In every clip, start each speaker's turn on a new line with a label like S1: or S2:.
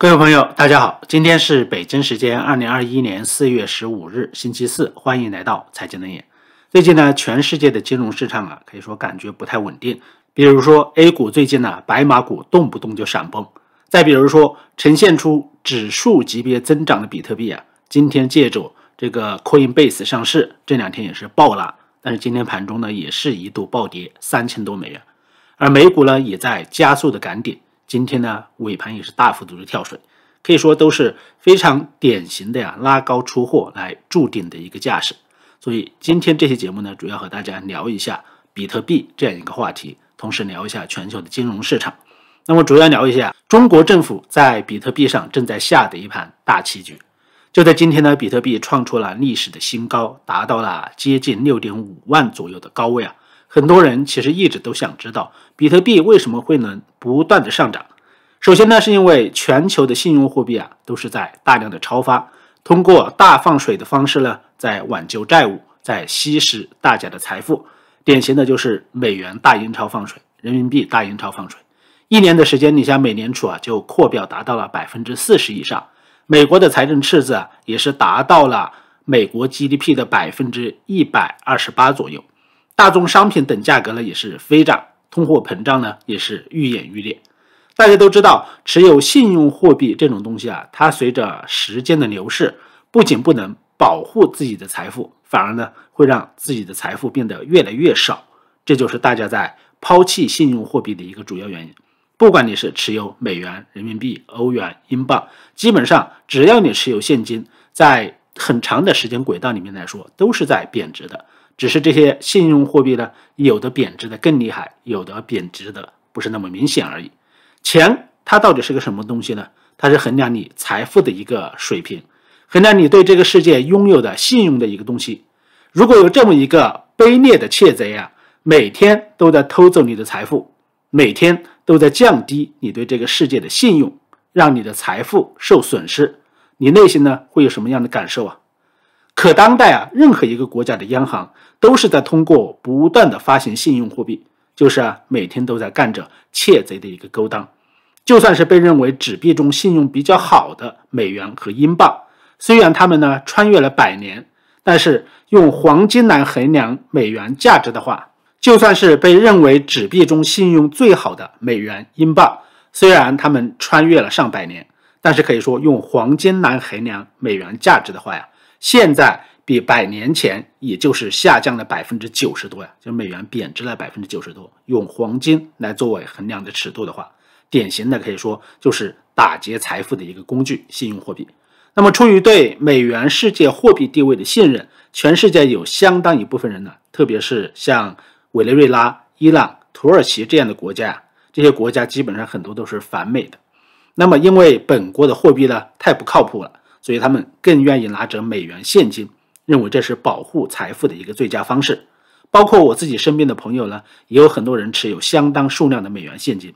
S1: 各位朋友，大家好，今天是北京时间二零二一年四月十五日，星期四，欢迎来到财经冷眼。最近呢，全世界的金融市场啊，可以说感觉不太稳定。比如说 A 股最近呢，白马股动不动就闪崩；再比如说，呈现出指数级别增长的比特币啊，今天借助这个 Coinbase 上市，这两天也是爆拉，但是今天盘中呢，也是一度暴跌三千多美元，而美股呢，也在加速的赶顶。今天呢，尾盘也是大幅度的跳水，可以说都是非常典型的呀，拉高出货来筑顶的一个架势。所以今天这期节目呢，主要和大家聊一下比特币这样一个话题，同时聊一下全球的金融市场。那么主要聊一下中国政府在比特币上正在下的一盘大棋局。就在今天呢，比特币创出了历史的新高，达到了接近六点五万左右的高位啊。很多人其实一直都想知道。比特币为什么会能不断的上涨？首先呢，是因为全球的信用货币啊都是在大量的超发，通过大放水的方式呢，在挽救债务，在稀释大家的财富。典型的就是美元大印钞放水，人民币大印钞放水。一年的时间，你像美联储啊就扩表达到了百分之四十以上，美国的财政赤字啊也是达到了美国 GDP 的百分之一百二十八左右，大宗商品等价格呢也是飞涨。通货膨胀呢也是愈演愈烈。大家都知道，持有信用货币这种东西啊，它随着时间的流逝，不仅不能保护自己的财富，反而呢会让自己的财富变得越来越少。这就是大家在抛弃信用货币的一个主要原因。不管你是持有美元、人民币、欧元、英镑，基本上只要你持有现金，在很长的时间轨道里面来说，都是在贬值的。只是这些信用货币呢，有的贬值的更厉害，有的贬值的不是那么明显而已。钱它到底是个什么东西呢？它是衡量你财富的一个水平，衡量你对这个世界拥有的信用的一个东西。如果有这么一个卑劣的窃贼呀，每天都在偷走你的财富，每天都在降低你对这个世界的信用，让你的财富受损失，你内心呢会有什么样的感受啊？可当代啊，任何一个国家的央行都是在通过不断的发行信用货币，就是啊，每天都在干着窃贼的一个勾当。就算是被认为纸币中信用比较好的美元和英镑，虽然他们呢穿越了百年，但是用黄金来衡量美元价值的话，就算是被认为纸币中信用最好的美元、英镑，虽然他们穿越了上百年，但是可以说用黄金来衡量美元价值的话呀。现在比百年前，也就是下降了百分之九十多呀，就美元贬值了百分之九十多。用黄金来作为衡量的尺度的话，典型的可以说就是打劫财富的一个工具，信用货币。那么，出于对美元世界货币地位的信任，全世界有相当一部分人呢，特别是像委内瑞拉、伊朗、土耳其这样的国家，呀，这些国家基本上很多都是反美的。那么，因为本国的货币呢太不靠谱了。所以他们更愿意拿着美元现金，认为这是保护财富的一个最佳方式。包括我自己身边的朋友呢，也有很多人持有相当数量的美元现金。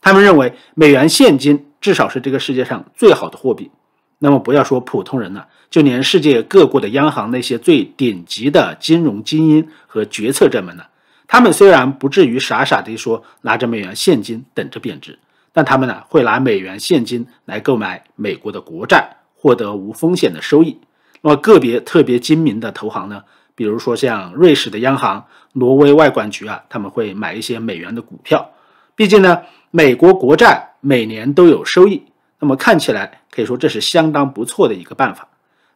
S1: 他们认为美元现金至少是这个世界上最好的货币。那么不要说普通人了，就连世界各国的央行那些最顶级的金融精英和决策者们呢，他们虽然不至于傻傻地说拿着美元现金等着贬值，但他们呢会拿美元现金来购买美国的国债。获得无风险的收益，那么个别特别精明的投行呢？比如说像瑞士的央行、挪威外管局啊，他们会买一些美元的股票。毕竟呢，美国国债每年都有收益。那么看起来可以说这是相当不错的一个办法。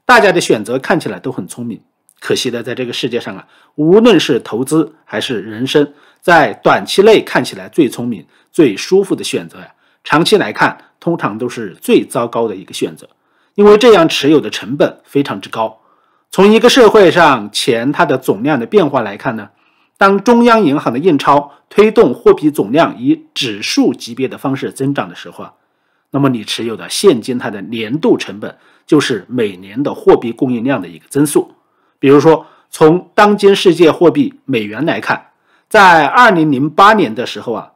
S1: 大家的选择看起来都很聪明，可惜的在这个世界上啊，无论是投资还是人生，在短期内看起来最聪明、最舒服的选择呀，长期来看通常都是最糟糕的一个选择。因为这样持有的成本非常之高。从一个社会上钱它的总量的变化来看呢，当中央银行的印钞推动货币总量以指数级别的方式增长的时候啊，那么你持有的现金它的年度成本就是每年的货币供应量的一个增速。比如说，从当今世界货币美元来看，在二零零八年的时候啊，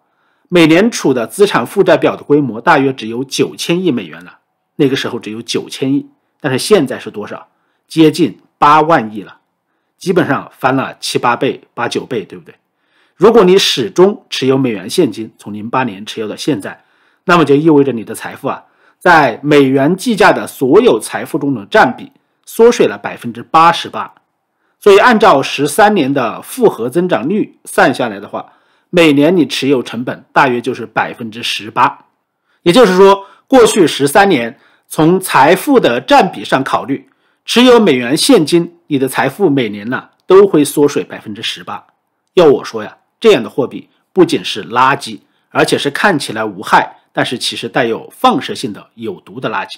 S1: 美联储的资产负债表的规模大约只有九千亿美元了。那个时候只有九千亿，但是现在是多少？接近八万亿了，基本上翻了七八倍、八九倍，对不对？如果你始终持有美元现金，从零八年持有到现在，那么就意味着你的财富啊，在美元计价的所有财富中的占比缩水了百分之八十八。所以，按照十三年的复合增长率算下来的话，每年你持有成本大约就是百分之十八。也就是说，过去十三年。从财富的占比上考虑，持有美元现金，你的财富每年呢都会缩水百分之十八。要我说呀，这样的货币不仅是垃圾，而且是看起来无害，但是其实带有放射性的有毒的垃圾。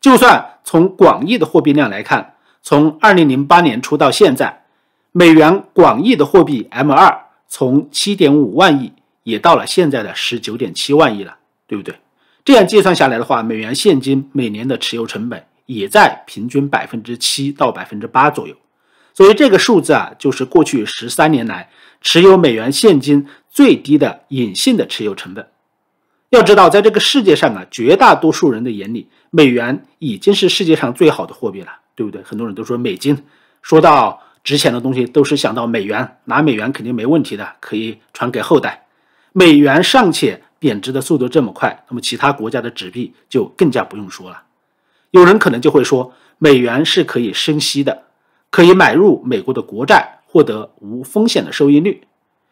S1: 就算从广义的货币量来看，从二零零八年初到现在，美元广义的货币 M 二从七点五万亿也到了现在的十九点七万亿了，对不对？这样计算下来的话，美元现金每年的持有成本也在平均百分之七到百分之八左右。所以这个数字啊，就是过去十三年来持有美元现金最低的隐性的持有成本。要知道，在这个世界上啊，绝大多数人的眼里，美元已经是世界上最好的货币了，对不对？很多人都说美金，说到值钱的东西，都是想到美元，拿美元肯定没问题的，可以传给后代。美元尚且。贬值的速度这么快，那么其他国家的纸币就更加不用说了。有人可能就会说，美元是可以生息的，可以买入美国的国债，获得无风险的收益率。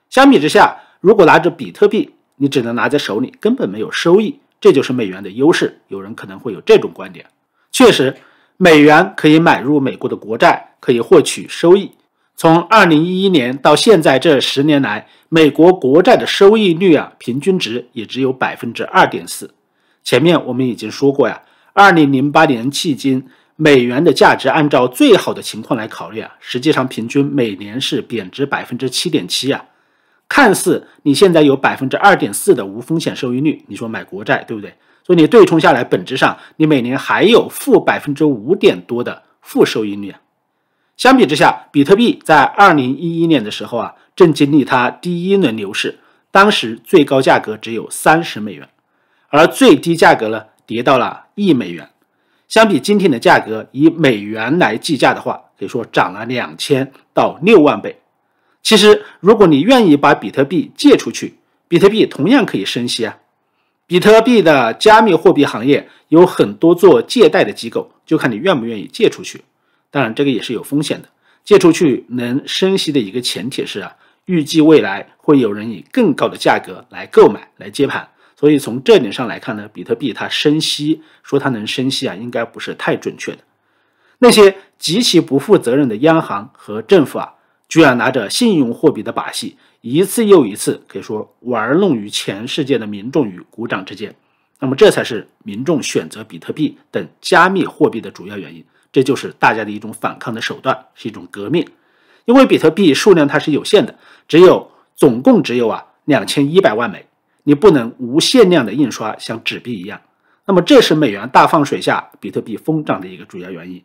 S1: 相比之下，如果拿着比特币，你只能拿在手里，根本没有收益。这就是美元的优势。有人可能会有这种观点。确实，美元可以买入美国的国债，可以获取收益。从二零一一年到现在这十年来，美国国债的收益率啊，平均值也只有百分之二点四。前面我们已经说过呀，二零零八年迄今，美元的价值按照最好的情况来考虑啊，实际上平均每年是贬值百分之七点七啊。看似你现在有百分之二点四的无风险收益率，你说买国债对不对？所以你对冲下来，本质上你每年还有负百分之五点多的负收益率啊。相比之下，比特币在二零一一年的时候啊，正经历它第一轮牛市，当时最高价格只有三十美元，而最低价格呢跌到了一美元。相比今天的价格，以美元来计价的话，可以说涨了两千到六万倍。其实，如果你愿意把比特币借出去，比特币同样可以生息啊。比特币的加密货币行业有很多做借贷的机构，就看你愿不愿意借出去。当然，这个也是有风险的。借出去能生息的一个前提是啊，预计未来会有人以更高的价格来购买、来接盘。所以从这点上来看呢，比特币它生息，说它能生息啊，应该不是太准确的。那些极其不负责任的央行和政府啊，居然拿着信用货币的把戏，一次又一次，可以说玩弄于全世界的民众与股掌之间。那么，这才是民众选择比特币等加密货币的主要原因。这就是大家的一种反抗的手段，是一种革命，因为比特币数量它是有限的，只有总共只有啊两千一百万枚，你不能无限量的印刷，像纸币一样。那么这是美元大放水下，比特币疯涨的一个主要原因。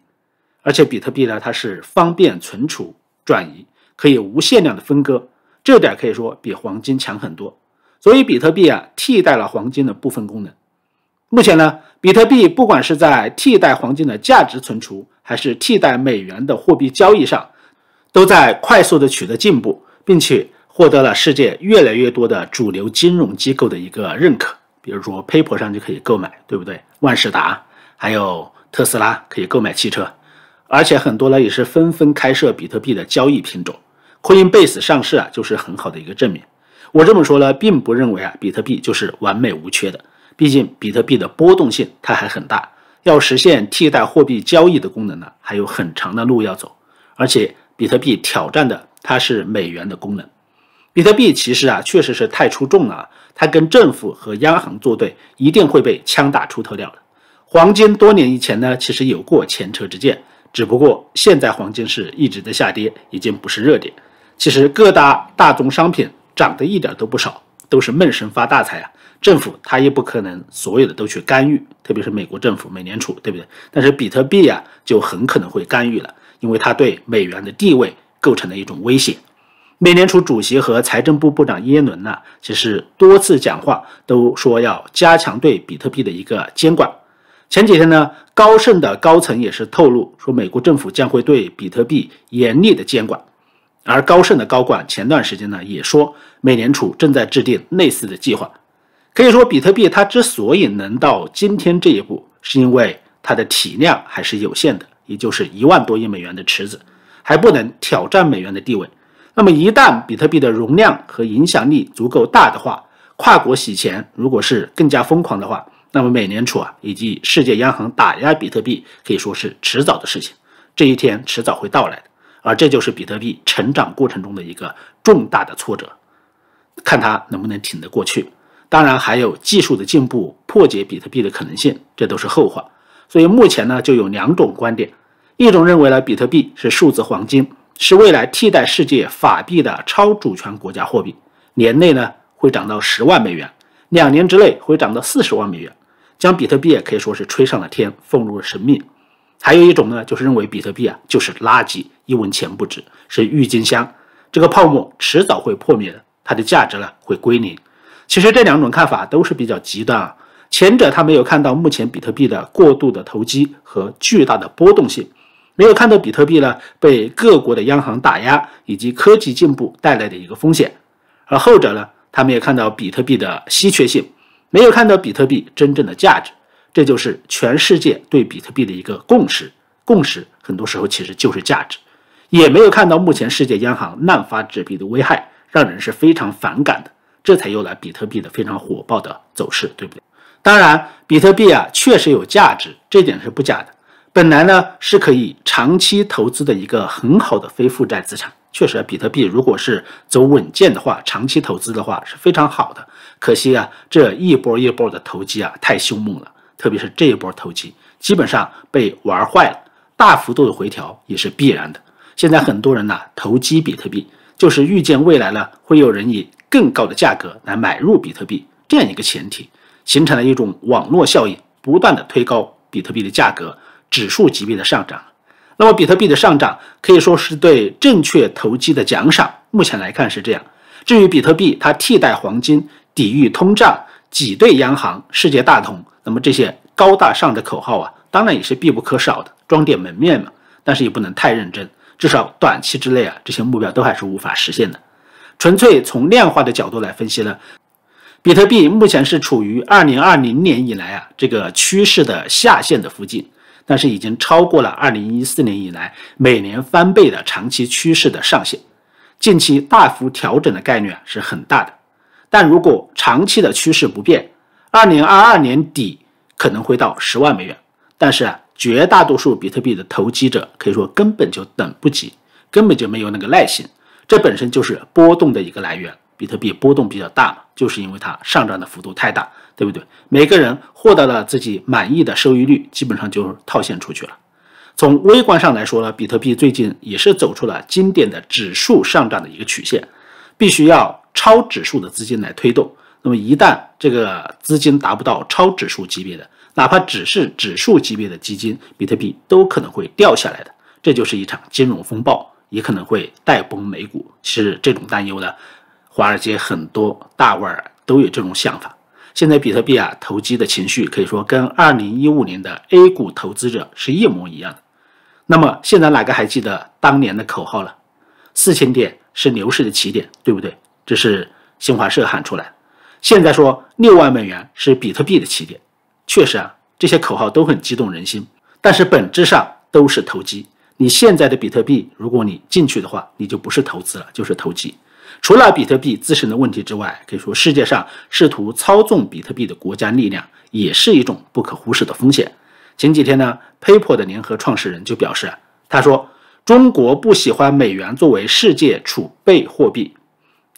S1: 而且比特币呢，它是方便存储、转移，可以无限量的分割，这点可以说比黄金强很多。所以比特币啊，替代了黄金的部分功能。目前呢。比特币不管是在替代黄金的价值存储，还是替代美元的货币交易上，都在快速的取得进步，并且获得了世界越来越多的主流金融机构的一个认可。比如说，PayPal 上就可以购买，对不对？万事达，还有特斯拉可以购买汽车，而且很多呢也是纷纷开设比特币的交易品种。Coinbase 上市啊，就是很好的一个证明。我这么说呢，并不认为啊，比特币就是完美无缺的。毕竟比特币的波动性它还很大，要实现替代货币交易的功能呢，还有很长的路要走。而且比特币挑战的它是美元的功能，比特币其实啊确实是太出众了啊，它跟政府和央行作对，一定会被枪打出头鸟的。黄金多年以前呢，其实有过前车之鉴，只不过现在黄金是一直在下跌，已经不是热点。其实各大大宗商品涨得一点都不少。都是闷声发大财啊！政府它也不可能所有的都去干预，特别是美国政府、美联储，对不对？但是比特币啊，就很可能会干预了，因为它对美元的地位构成了一种威胁。美联储主席和财政部部长耶伦呢，其实多次讲话都说要加强对比特币的一个监管。前几天呢，高盛的高层也是透露说，美国政府将会对比特币严厉的监管。而高盛的高管前段时间呢也说，美联储正在制定类似的计划。可以说，比特币它之所以能到今天这一步，是因为它的体量还是有限的，也就是一万多亿美元的池子，还不能挑战美元的地位。那么，一旦比特币的容量和影响力足够大的话，跨国洗钱如果是更加疯狂的话，那么美联储啊以及世界央行打压比特币可以说是迟早的事情，这一天迟早会到来的。而这就是比特币成长过程中的一个重大的挫折，看它能不能挺得过去。当然，还有技术的进步破解比特币的可能性，这都是后话。所以目前呢，就有两种观点：一种认为呢，比特币是数字黄金，是未来替代世界法币的超主权国家货币，年内呢会涨到十万美元，两年之内会涨到四十万美元，将比特币也可以说是吹上了天，奉了神明。还有一种呢，就是认为比特币啊就是垃圾，一文钱不值，是郁金香，这个泡沫迟早会破灭的，它的价值呢会归零。其实这两种看法都是比较极端，啊。前者他没有看到目前比特币的过度的投机和巨大的波动性，没有看到比特币呢被各国的央行打压以及科技进步带来的一个风险；而后者呢，他没有看到比特币的稀缺性，没有看到比特币真正的价值。这就是全世界对比特币的一个共识，共识很多时候其实就是价值，也没有看到目前世界央行滥发纸币的危害，让人是非常反感的，这才有了比特币的非常火爆的走势，对不对？当然，比特币啊确实有价值，这点是不假的。本来呢是可以长期投资的一个很好的非负债资产，确实，比特币如果是走稳健的话，长期投资的话是非常好的。可惜啊，这一波一波的投机啊太凶猛了。特别是这一波投机，基本上被玩坏了，大幅度的回调也是必然的。现在很多人呢投机比特币，就是预见未来呢会有人以更高的价格来买入比特币这样一个前提，形成了一种网络效应，不断的推高比特币的价格，指数级别的上涨。那么比特币的上涨，可以说是对正确投机的奖赏。目前来看是这样。至于比特币，它替代黄金抵御通胀，挤兑央行，世界大同。那么这些高大上的口号啊，当然也是必不可少的，装点门面嘛。但是也不能太认真，至少短期之内啊，这些目标都还是无法实现的。纯粹从量化的角度来分析呢，比特币目前是处于二零二零年以来啊这个趋势的下限的附近，但是已经超过了二零一四年以来每年翻倍的长期趋势的上限，近期大幅调整的概率啊是很大的。但如果长期的趋势不变，二零二二年底可能会到十万美元，但是绝大多数比特币的投机者可以说根本就等不及，根本就没有那个耐心。这本身就是波动的一个来源。比特币波动比较大嘛，就是因为它上涨的幅度太大，对不对？每个人获得了自己满意的收益率，基本上就套现出去了。从微观上来说呢，比特币最近也是走出了经典的指数上涨的一个曲线，必须要超指数的资金来推动。那么，一旦这个资金达不到超指数级别的，哪怕只是指数级别的基金，比特币都可能会掉下来的。这就是一场金融风暴，也可能会带崩美股。其实这种担忧呢，华尔街很多大腕都有这种想法。现在比特币啊，投机的情绪可以说跟二零一五年的 A 股投资者是一模一样的。那么现在哪个还记得当年的口号了？四千点是牛市的起点，对不对？这是新华社喊出来的。现在说六万美元是比特币的起点，确实啊，这些口号都很激动人心。但是本质上都是投机。你现在的比特币，如果你进去的话，你就不是投资了，就是投机。除了比特币自身的问题之外，可以说世界上试图操纵比特币的国家力量也是一种不可忽视的风险。前几天呢，PayPal 的联合创始人就表示，他说：“中国不喜欢美元作为世界储备货币，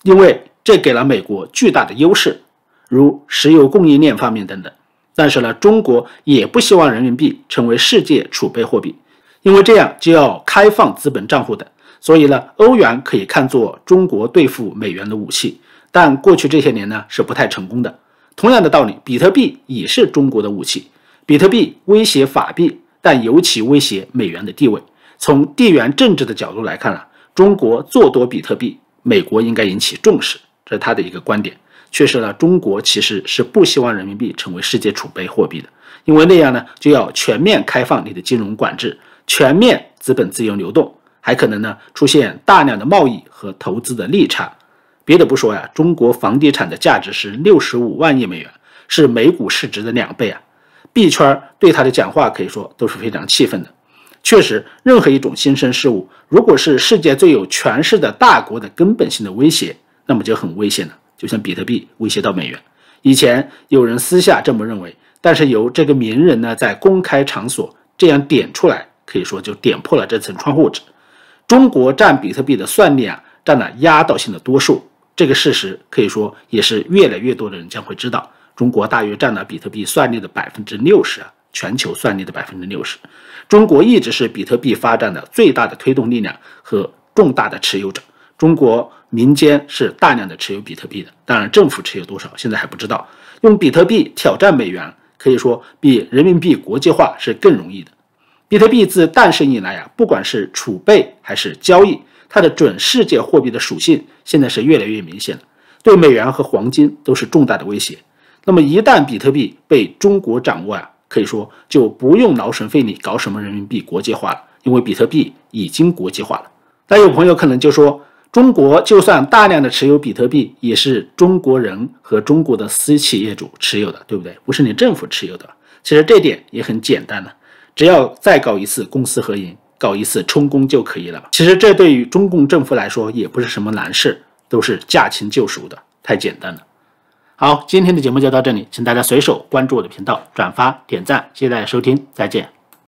S1: 因为。”这给了美国巨大的优势，如石油供应链方面等等。但是呢，中国也不希望人民币成为世界储备货币，因为这样就要开放资本账户的。所以呢，欧元可以看作中国对付美元的武器，但过去这些年呢是不太成功的。同样的道理，比特币也是中国的武器，比特币威胁法币，但尤其威胁美元的地位。从地缘政治的角度来看啊，中国做多比特币，美国应该引起重视。这是他的一个观点，确实呢，中国其实是不希望人民币成为世界储备货币的，因为那样呢就要全面开放你的金融管制，全面资本自由流动，还可能呢出现大量的贸易和投资的利差。别的不说呀，中国房地产的价值是六十五万亿美元，是美股市值的两倍啊！币圈对他的讲话可以说都是非常气愤的。确实，任何一种新生事物，如果是世界最有权势的大国的根本性的威胁。那么就很危险了，就像比特币威胁到美元。以前有人私下这么认为，但是由这个名人呢在公开场所这样点出来，可以说就点破了这层窗户纸。中国占比特币的算力啊，占了压倒性的多数。这个事实可以说也是越来越多的人将会知道，中国大约占了比特币算力的百分之六十啊，全球算力的百分之六十。中国一直是比特币发展的最大的推动力量和重大的持有者。中国。民间是大量的持有比特币的，当然政府持有多少现在还不知道。用比特币挑战美元，可以说比人民币国际化是更容易的。比特币自诞生以来啊，不管是储备还是交易，它的准世界货币的属性现在是越来越明显了，对美元和黄金都是重大的威胁。那么一旦比特币被中国掌握啊，可以说就不用劳神费力搞什么人民币国际化了，因为比特币已经国际化了。那有朋友可能就说。中国就算大量的持有比特币，也是中国人和中国的私企业主持有的，对不对？不是你政府持有的。其实这点也很简单了，只要再搞一次公私合营，搞一次充公就可以了。其实这对于中共政府来说也不是什么难事，都是驾轻就熟的，太简单了。好，今天的节目就到这里，请大家随手关注我的频道，转发、点赞，谢谢大家收听，再见。